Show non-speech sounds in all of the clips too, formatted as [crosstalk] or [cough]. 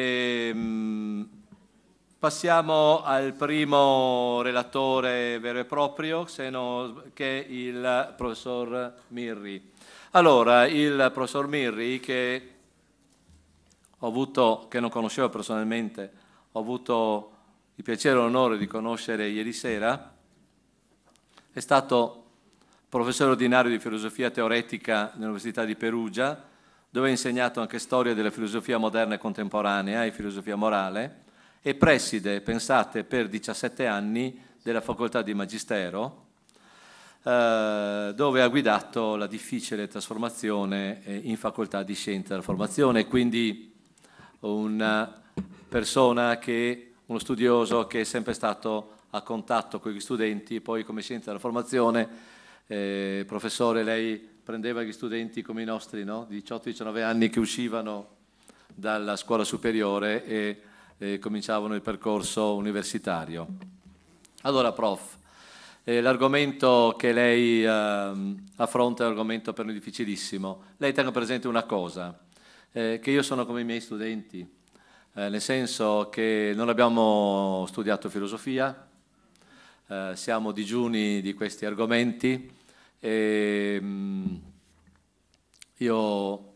E, ehm, passiamo al primo relatore vero e proprio, no, che è il professor Mirri. Allora, il professor Mirri, che, avuto, che non conoscevo personalmente, ho avuto il piacere e l'onore di conoscere ieri sera, è stato professore ordinario di filosofia teoretica dell'Università di Perugia, dove ha insegnato anche storia della filosofia moderna e contemporanea e filosofia morale, e preside, pensate, per 17 anni della facoltà di Magistero, eh, dove ha guidato la difficile trasformazione eh, in facoltà di scienza della formazione, quindi una persona che, uno studioso che è sempre stato a contatto con gli studenti, poi come scienza della formazione, eh, professore lei prendeva gli studenti come i nostri, no? 18-19 anni che uscivano dalla scuola superiore e, e cominciavano il percorso universitario. Allora, prof, eh, l'argomento che lei eh, affronta è un argomento per noi difficilissimo. Lei tenga presente una cosa, eh, che io sono come i miei studenti, eh, nel senso che non abbiamo studiato filosofia, eh, siamo digiuni di questi argomenti, e, ehm, io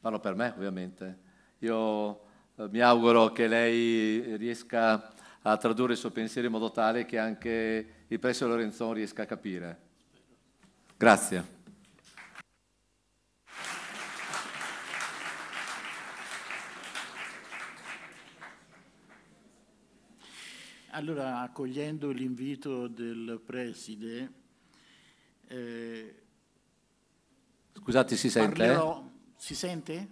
parlo per me ovviamente, io eh, mi auguro che lei riesca a tradurre il suo pensiero in modo tale che anche il Presso Lorenzo riesca a capire. Grazie. Allora, accogliendo l'invito del Preside, eh, Scusate, si sente? Eh? Parlerò... Eh? Si sente?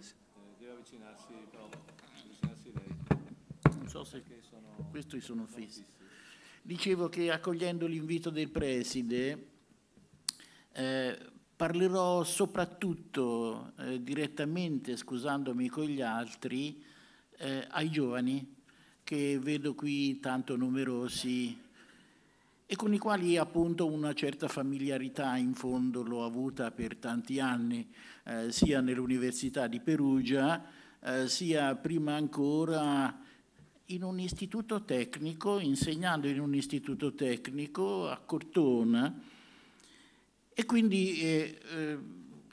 Deve avvicinarsi, però, avvicinarsi lei. Non so se sono... questi sono fissi. Dicevo che accogliendo l'invito del preside eh, parlerò soprattutto eh, direttamente, scusandomi con gli altri, eh, ai giovani che vedo qui tanto numerosi e con i quali appunto una certa familiarità in fondo l'ho avuta per tanti anni, eh, sia nell'Università di Perugia, eh, sia prima ancora in un istituto tecnico, insegnando in un istituto tecnico a Cortona e quindi, eh, eh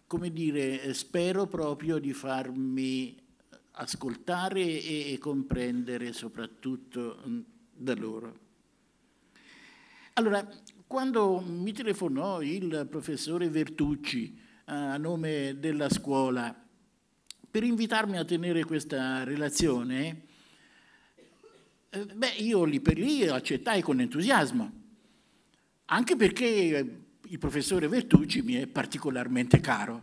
come dire, spero proprio di farmi ascoltare e, comprendere soprattutto mm, da loro. Allora, quando mi telefonò il professore Vertucci eh, a nome della scuola per invitarmi a tenere questa relazione, eh, beh, io lì per lì accettai con entusiasmo, anche perché il professore Vertucci mi è particolarmente caro,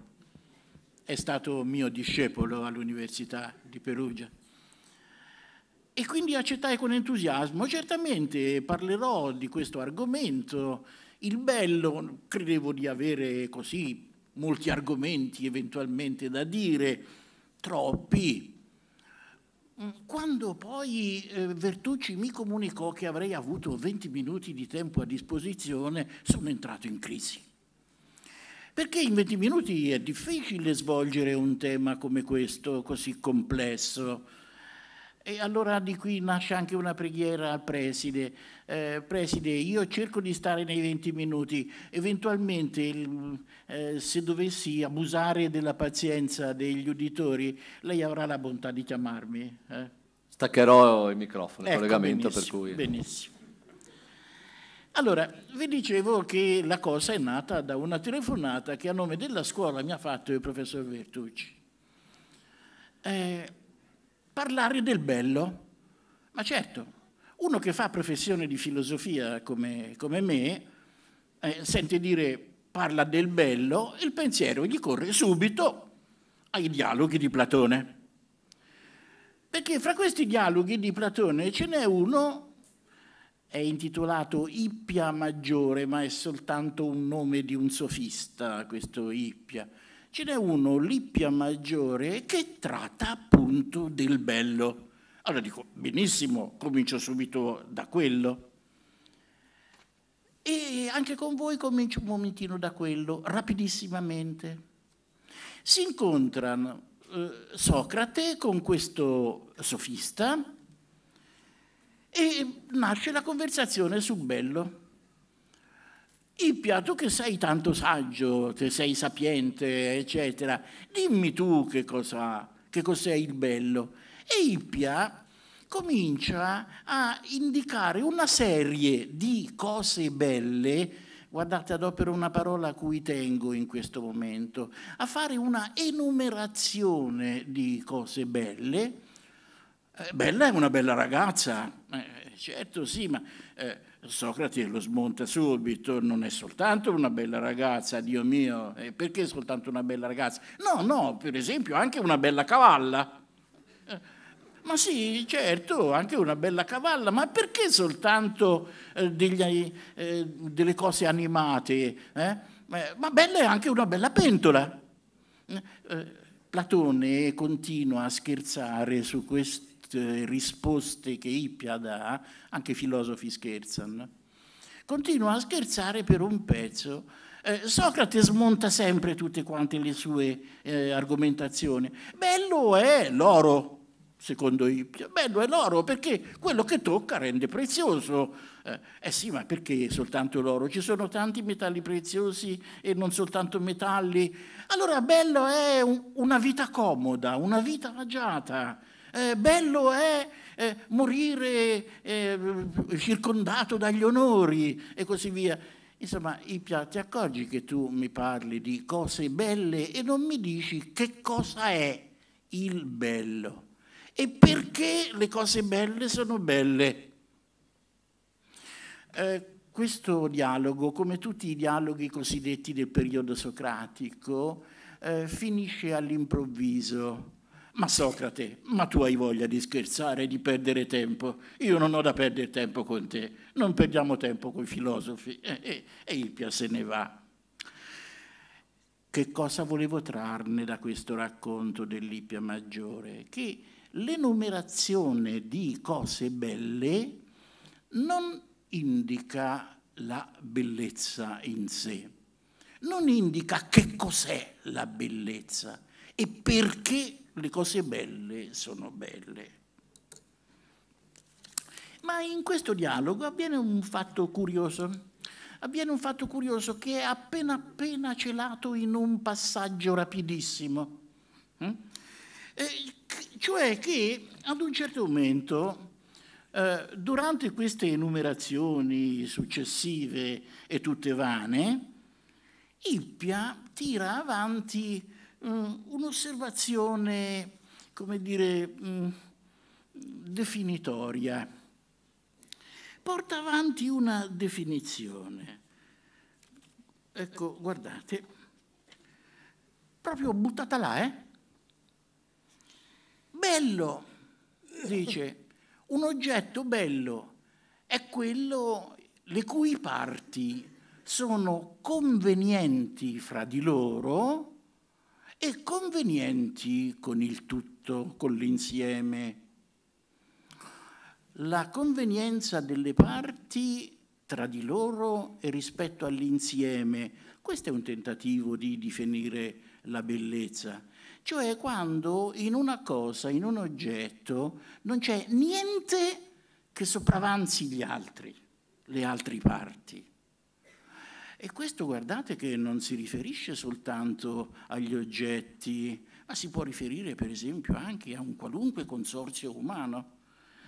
è stato mio discepolo all'Università di Perugia e quindi accettai con entusiasmo. Certamente parlerò di questo argomento. Il bello, credevo di avere così molti argomenti eventualmente da dire, troppi. Mm, quando poi eh, Vertucci mi comunicò che avrei avuto 20 minuti di tempo a disposizione, sono entrato in crisi. Perché in 20 minuti è difficile svolgere un tema come questo, così complesso e allora di qui nasce anche una preghiera al preside. Eh, preside, io cerco di stare nei 20 minuti, eventualmente il, eh, se dovessi abusare della pazienza degli uditori, lei avrà la bontà di chiamarmi. Eh? Staccherò il microfono, il ecco, collegamento per cui... Benissimo. Allora, vi dicevo che la cosa è nata da una telefonata che a nome della scuola mi ha fatto il professor Vertucci. Eh, parlare del bello. Ma certo, uno che fa professione di filosofia come, come me eh, sente dire parla del bello il pensiero gli corre subito ai dialoghi di Platone. Perché fra questi dialoghi di Platone ce n'è uno, è intitolato Ippia Maggiore, ma è soltanto un nome di un sofista questo Ippia. Ce n'è uno, l'Ippia Maggiore, che tratta appunto del bello. Allora dico, benissimo, comincio subito da quello. E anche con voi comincio un momentino da quello, rapidissimamente. Si incontrano eh, Socrate con questo sofista e nasce la conversazione sul bello. Ippia, tu che sei tanto saggio, che sei sapiente, eccetera, dimmi tu che cosa che cos'è il bello. E Ippia comincia a indicare una serie di cose belle, guardate adopero una parola a cui tengo in questo momento, a fare una enumerazione di cose belle. Eh, bella è una bella ragazza, eh, certo sì, ma... Eh, Socrate lo smonta subito, non è soltanto una bella ragazza, Dio mio, perché soltanto una bella ragazza? No, no, per esempio anche una bella cavalla. Ma sì, certo, anche una bella cavalla, ma perché soltanto eh, degli, eh, delle cose animate? Eh? eh? Ma bella è anche una bella pentola. Eh, Platone continua a scherzare su questo eh, risposte che Ippia dà, anche i filosofi scherzano, continua a scherzare per un pezzo. Eh, Socrate smonta sempre tutte quante le sue eh, argomentazioni. Bello è l'oro, secondo Ippia, bello è l'oro perché quello che tocca rende prezioso. Eh, eh sì, ma perché soltanto l'oro? Ci sono tanti metalli preziosi e non soltanto metalli. Allora bello è un, una vita comoda, una vita agiata eh, bello è eh, morire eh, circondato dagli onori e così via. Insomma, Ipia, ti accorgi che tu mi parli di cose belle e non mi dici che cosa è il bello e perché le cose belle sono belle. Eh, questo dialogo, come tutti i dialoghi cosiddetti del periodo socratico, eh, finisce all'improvviso ma Socrate, ma tu hai voglia di scherzare, di perdere tempo? Io non ho da perdere tempo con te, non perdiamo tempo con i filosofi. E, e, e Ilpia se ne va. Che cosa volevo trarne da questo racconto dell'Ippia Maggiore? Che l'enumerazione di cose belle non indica la bellezza in sé, non indica che cos'è la bellezza e perché le cose belle sono belle. Ma in questo dialogo avviene un fatto curioso. Avviene un fatto curioso che è appena appena celato in un passaggio rapidissimo. Mm? Eh, cioè che ad un certo momento, eh, durante queste enumerazioni successive e tutte vane, Ippia tira avanti Mm, un'osservazione, come dire, mm, definitoria. Porta avanti una definizione. Ecco, guardate, proprio buttata là, eh? Bello, dice, un oggetto bello è quello le cui parti sono convenienti fra di loro e convenienti con il tutto, con l'insieme. La convenienza delle parti tra di loro e rispetto all'insieme, questo è un tentativo di definire la bellezza, cioè quando in una cosa, in un oggetto, non c'è niente che sopravanzi gli altri, le altre parti. E questo guardate che non si riferisce soltanto agli oggetti, ma si può riferire per esempio anche a un qualunque consorzio umano,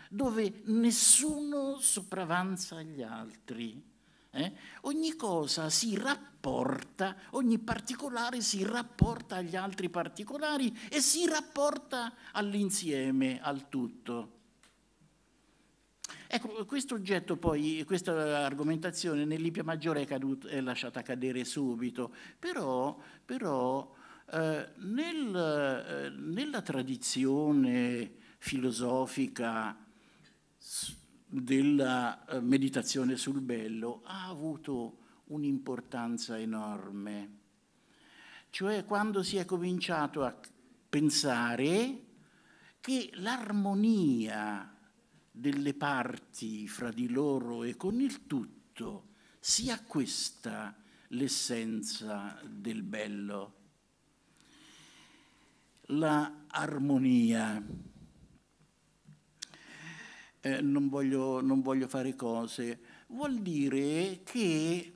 dove nessuno sopravanza gli altri. Eh? Ogni cosa si rapporta, ogni particolare si rapporta agli altri particolari e si rapporta all'insieme, al tutto. Ecco, questo oggetto poi, questa argomentazione nell'Ipia Maggiore è, caduta, è lasciata cadere subito, però, però eh, nel, eh, nella tradizione filosofica della eh, meditazione sul bello ha avuto un'importanza enorme. Cioè quando si è cominciato a pensare che l'armonia delle parti fra di loro e con il tutto, sia questa l'essenza del bello. La armonia. Eh, non, voglio, non voglio fare cose, vuol dire che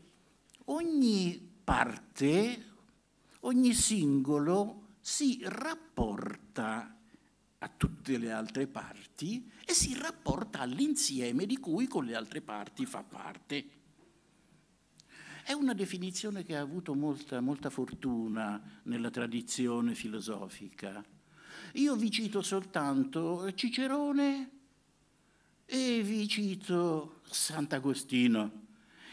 ogni parte, ogni singolo si rapporta a tutte le altre parti e si rapporta all'insieme di cui con le altre parti fa parte. È una definizione che ha avuto molta, molta fortuna nella tradizione filosofica. Io vi cito soltanto Cicerone e vi cito Sant'Agostino,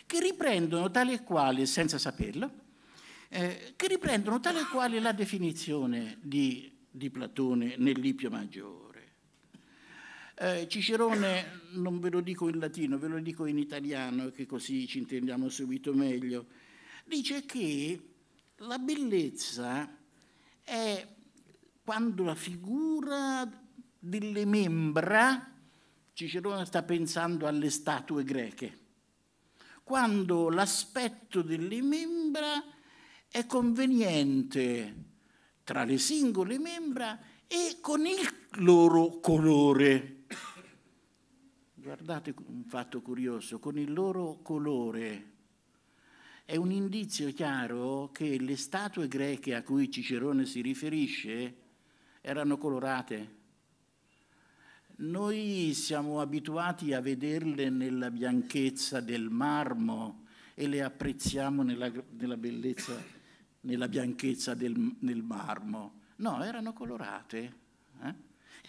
che riprendono tale e quale, senza saperlo, eh, che riprendono tale e quale la definizione di di Platone nell'Ippia Maggiore. Eh, Cicerone, non ve lo dico in latino, ve lo dico in italiano, che così ci intendiamo subito meglio, dice che la bellezza è quando la figura delle membra, Cicerone sta pensando alle statue greche, quando l'aspetto delle membra è conveniente tra le singole membra e con il loro colore. Guardate un fatto curioso, con il loro colore. È un indizio chiaro che le statue greche a cui Cicerone si riferisce erano colorate. Noi siamo abituati a vederle nella bianchezza del marmo e le apprezziamo nella, nella bellezza nella bianchezza del nel marmo, no, erano colorate. Eh?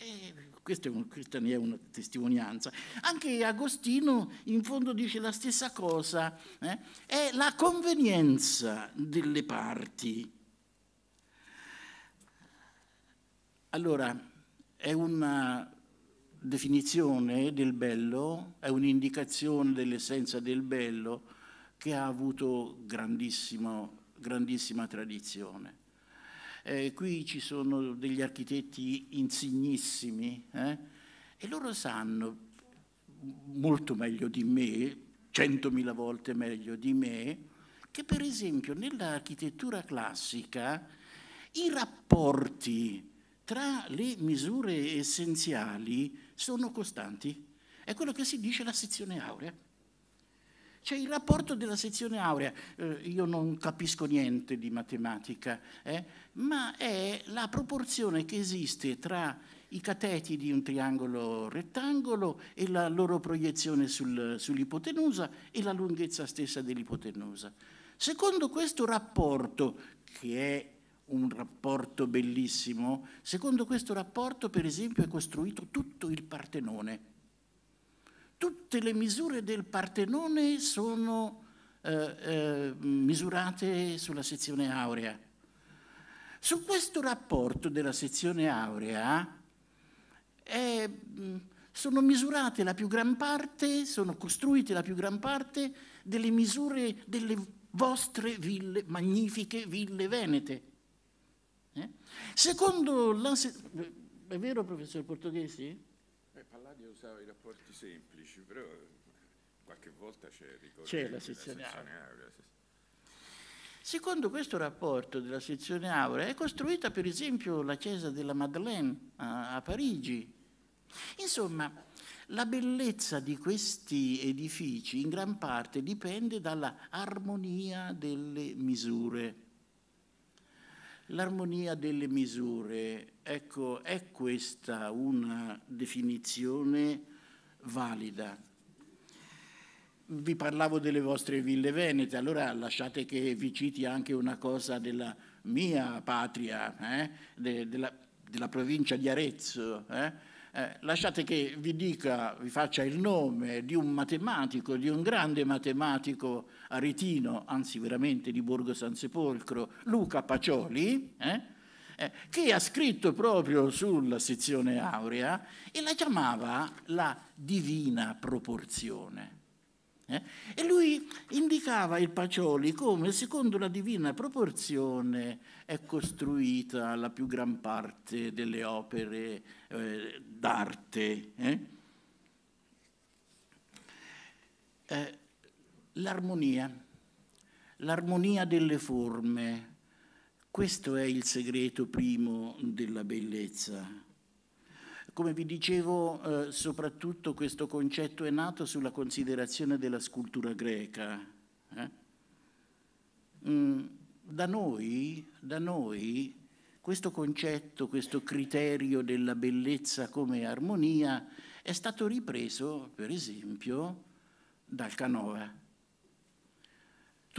E questa, è un, questa ne è una testimonianza. Anche Agostino in fondo dice la stessa cosa, eh? è la convenienza delle parti. Allora, è una definizione del bello, è un'indicazione dell'essenza del bello che ha avuto grandissimo grandissima tradizione. Eh, qui ci sono degli architetti insignissimi eh? e loro sanno molto meglio di me, centomila volte meglio di me, che per esempio nell'architettura classica i rapporti tra le misure essenziali sono costanti. È quello che si dice la sezione aurea. C'è il rapporto della sezione aurea, eh, io non capisco niente di matematica, eh, ma è la proporzione che esiste tra i cateti di un triangolo rettangolo e la loro proiezione sul, sull'ipotenusa e la lunghezza stessa dell'ipotenusa. Secondo questo rapporto, che è un rapporto bellissimo, secondo questo rapporto per esempio è costruito tutto il Partenone, tutte le misure del Partenone sono eh, eh, misurate sulla sezione aurea. Su questo rapporto della sezione aurea è, mm, sono misurate la più gran parte, sono costruite la più gran parte delle misure delle vostre ville, magnifiche ville venete. Eh? Secondo la... È vero professor Portoghesi? Sì usava i rapporti semplici, però qualche volta c'è ricorrente la sezione, la sezione aurea. aurea. Secondo questo rapporto della sezione aurea è costruita per esempio la chiesa della Madeleine a, a Parigi. Insomma, la bellezza di questi edifici in gran parte dipende dalla armonia delle misure L'armonia delle misure, ecco, è questa una definizione valida? Vi parlavo delle vostre ville venete, allora lasciate che vi citi anche una cosa della mia patria, eh? De, della, della, provincia di Arezzo. Eh? Eh, lasciate che vi dica, vi faccia il nome di un matematico, di un grande matematico Aretino, anzi veramente di Borgo San Sepolcro, Luca Pacioli, eh, eh, che ha scritto proprio sulla sezione aurea e la chiamava la divina proporzione. Eh? E lui indicava il Pacioli come, secondo la divina proporzione, è costruita la più gran parte delle opere eh, d'arte. Eh? eh L'armonia, l'armonia delle forme, questo è il segreto primo della bellezza. Come vi dicevo, eh, soprattutto questo concetto è nato sulla considerazione della scultura greca. Eh? Mm, da, noi, da noi questo concetto, questo criterio della bellezza come armonia è stato ripreso, per esempio, dal Canova.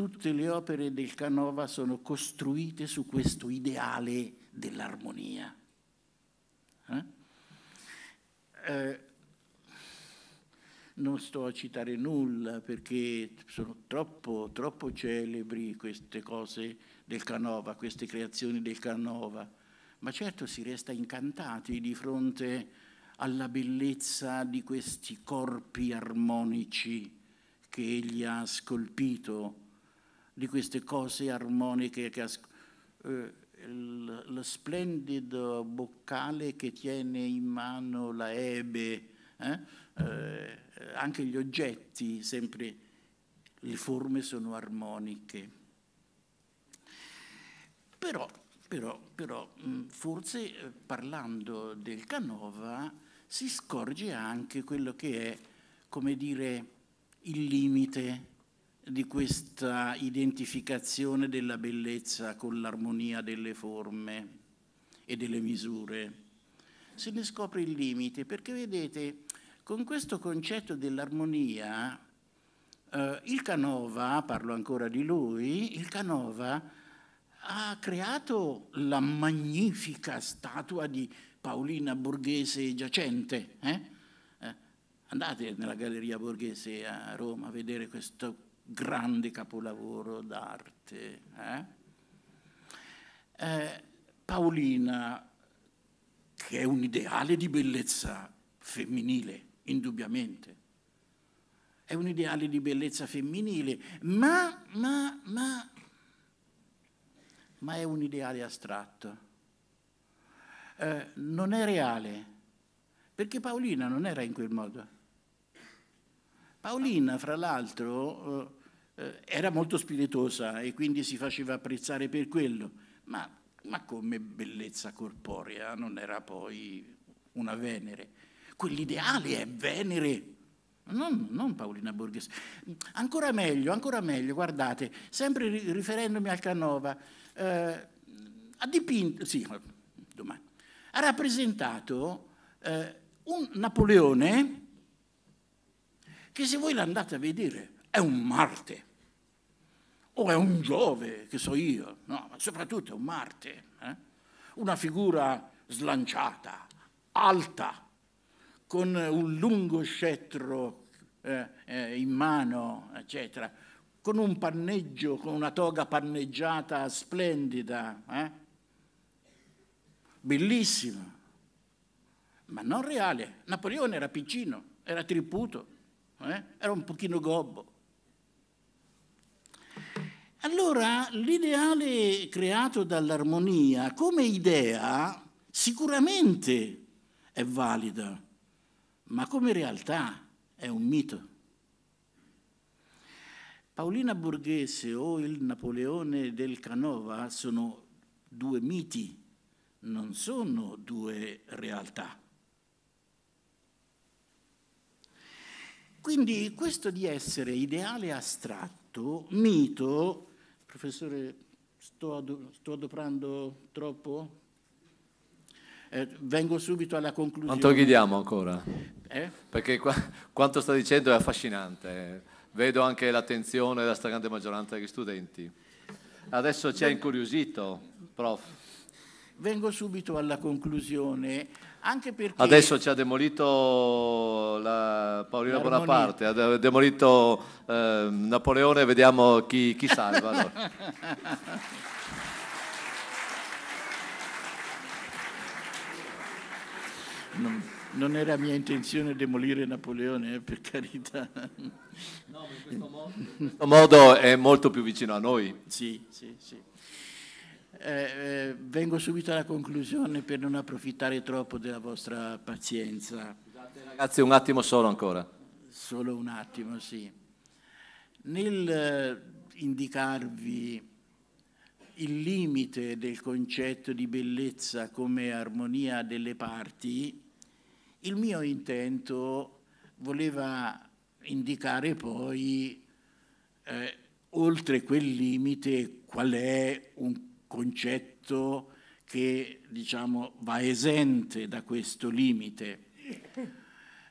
Tutte le opere del Canova sono costruite su questo ideale dell'armonia. Eh? Eh, non sto a citare nulla perché sono troppo, troppo celebri queste cose del Canova, queste creazioni del Canova, ma certo si resta incantati di fronte alla bellezza di questi corpi armonici che egli ha scolpito di queste cose armoniche che eh, lo splendido boccale che tiene in mano la Ebe, eh? Eh, anche gli oggetti, sempre le forme sono armoniche. Però, però, però mm, forse eh, parlando del Canova si scorge anche quello che è, come dire, il limite di questa identificazione della bellezza con l'armonia delle forme e delle misure. Se ne scopre il limite, perché vedete, con questo concetto dell'armonia, eh, il Canova, parlo ancora di lui, il Canova ha creato la magnifica statua di Paolina Borghese giacente. Eh? Eh, andate nella Galleria Borghese a Roma a vedere questo grande capolavoro d'arte. Eh? Eh, Paolina, che è un ideale di bellezza femminile, indubbiamente, è un ideale di bellezza femminile, ma, ma, ma, ma è un ideale astratto. Eh, non è reale, perché Paolina non era in quel modo. Paolina, fra l'altro, eh, eh, era molto spiritosa e quindi si faceva apprezzare per quello, ma, ma come bellezza corporea non era poi una Venere. Quell'ideale è Venere, non, non, Paolina Borghese. Ancora meglio, ancora meglio, guardate, sempre riferendomi al Canova, eh, ha dipinto, sì, domani, ha rappresentato eh, un Napoleone che se voi l'andate a vedere è un Marte o è un Giove, che so io, no, ma soprattutto è un Marte, eh? una figura slanciata, alta, con un lungo scettro eh, eh, in mano, eccetera, con un panneggio, con una toga panneggiata splendida, eh? bellissima, ma non reale. Napoleone era piccino, era triputo, eh? era un pochino gobbo. Allora l'ideale creato dall'armonia come idea sicuramente è valida, ma come realtà è un mito. Paolina Borghese o il Napoleone del Canova sono due miti, non sono due realtà. Quindi questo di essere ideale astratto, mito, professore, sto, ad, sto adoperando troppo? Eh, vengo subito alla conclusione. Quanto chiediamo ancora, eh? perché qua, quanto sta dicendo è affascinante. Vedo anche l'attenzione della stragrande maggioranza degli studenti. Adesso ci ha incuriosito, prof. Vengo subito alla conclusione. Adesso ci ha demolito la Paolina Bonaparte, ha demolito eh, Napoleone, vediamo chi, chi salva. Allora. [laughs] non, non, era mia intenzione demolire Napoleone, eh, per carità. [laughs] No, in questo, modo, in questo modo è molto più vicino a noi. Sì, sì, sì. Eh, eh, vengo subito alla conclusione per non approfittare troppo della vostra pazienza. Scusate ragazzi, un attimo solo ancora. Solo un attimo, sì. Nel eh, indicarvi il limite del concetto di bellezza come armonia delle parti, il mio intento voleva indicare poi, eh, oltre quel limite, qual è un concetto che diciamo, va esente da questo limite.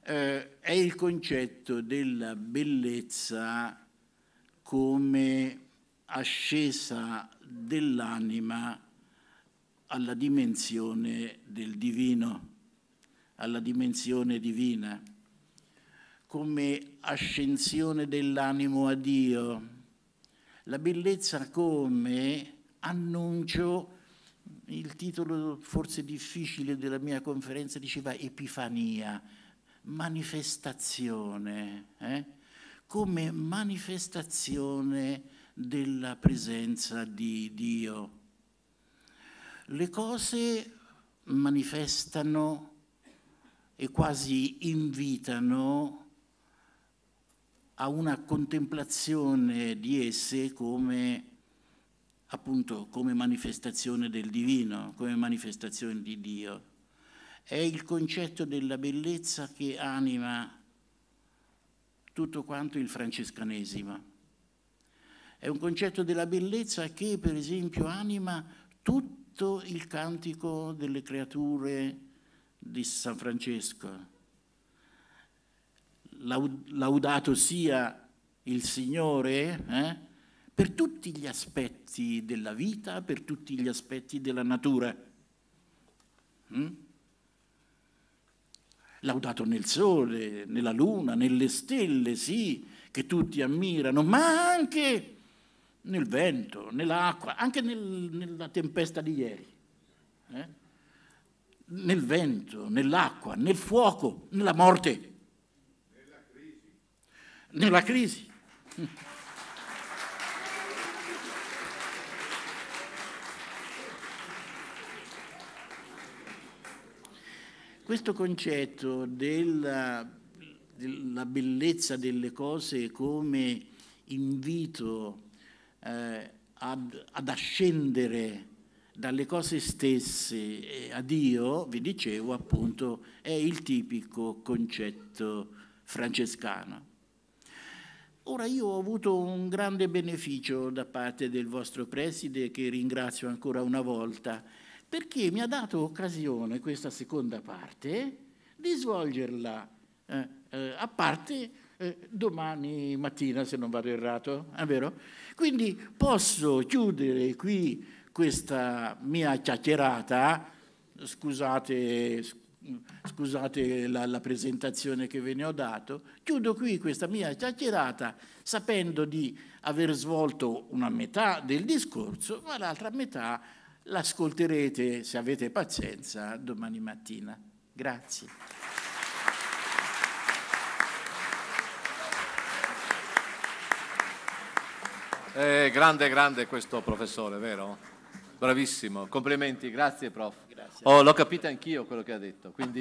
Eh, è il concetto della bellezza come ascesa dell'anima alla dimensione del divino, alla dimensione divina, come ascensione dell'animo a Dio, la bellezza come annuncio, il titolo forse difficile della mia conferenza diceva Epifania, manifestazione, eh? come manifestazione della presenza di Dio. Le cose manifestano e quasi invitano a una contemplazione di esse come appunto come manifestazione del divino, come manifestazione di Dio. È il concetto della bellezza che anima tutto quanto il francescanesimo. È un concetto della bellezza che per esempio anima tutto il cantico delle creature di San Francesco. Laudato sia il Signore, eh? per tutti gli aspetti della vita, per tutti gli aspetti della natura. Mm? Laudato nel sole, nella luna, nelle stelle, sì, che tutti ammirano, ma anche nel vento, nell'acqua, anche nel, nella tempesta di ieri. Eh? Nel vento, nell'acqua, nel fuoco, nella morte. Nella crisi. Nella crisi. Questo concetto della, della bellezza delle cose come invito eh, ad, ad, ascendere dalle cose stesse a Dio, vi dicevo appunto, è il tipico concetto francescano. Ora io ho avuto un grande beneficio da parte del vostro preside che ringrazio ancora una volta perché mi ha dato occasione questa seconda parte di svolgerla eh, eh, a parte eh, domani mattina, se non vado errato, è vero? Quindi posso chiudere qui questa mia chiacchierata, scusate, scusate la, la presentazione che ve ne ho dato, chiudo qui questa mia chiacchierata sapendo di aver svolto una metà del discorso, ma l'altra metà L'ascolterete, se avete pazienza, domani mattina. Grazie. Eh, grande, grande questo professore, vero? Bravissimo, complimenti, grazie prof. Grazie. Oh, l'ho capito anch'io quello che ha detto, quindi...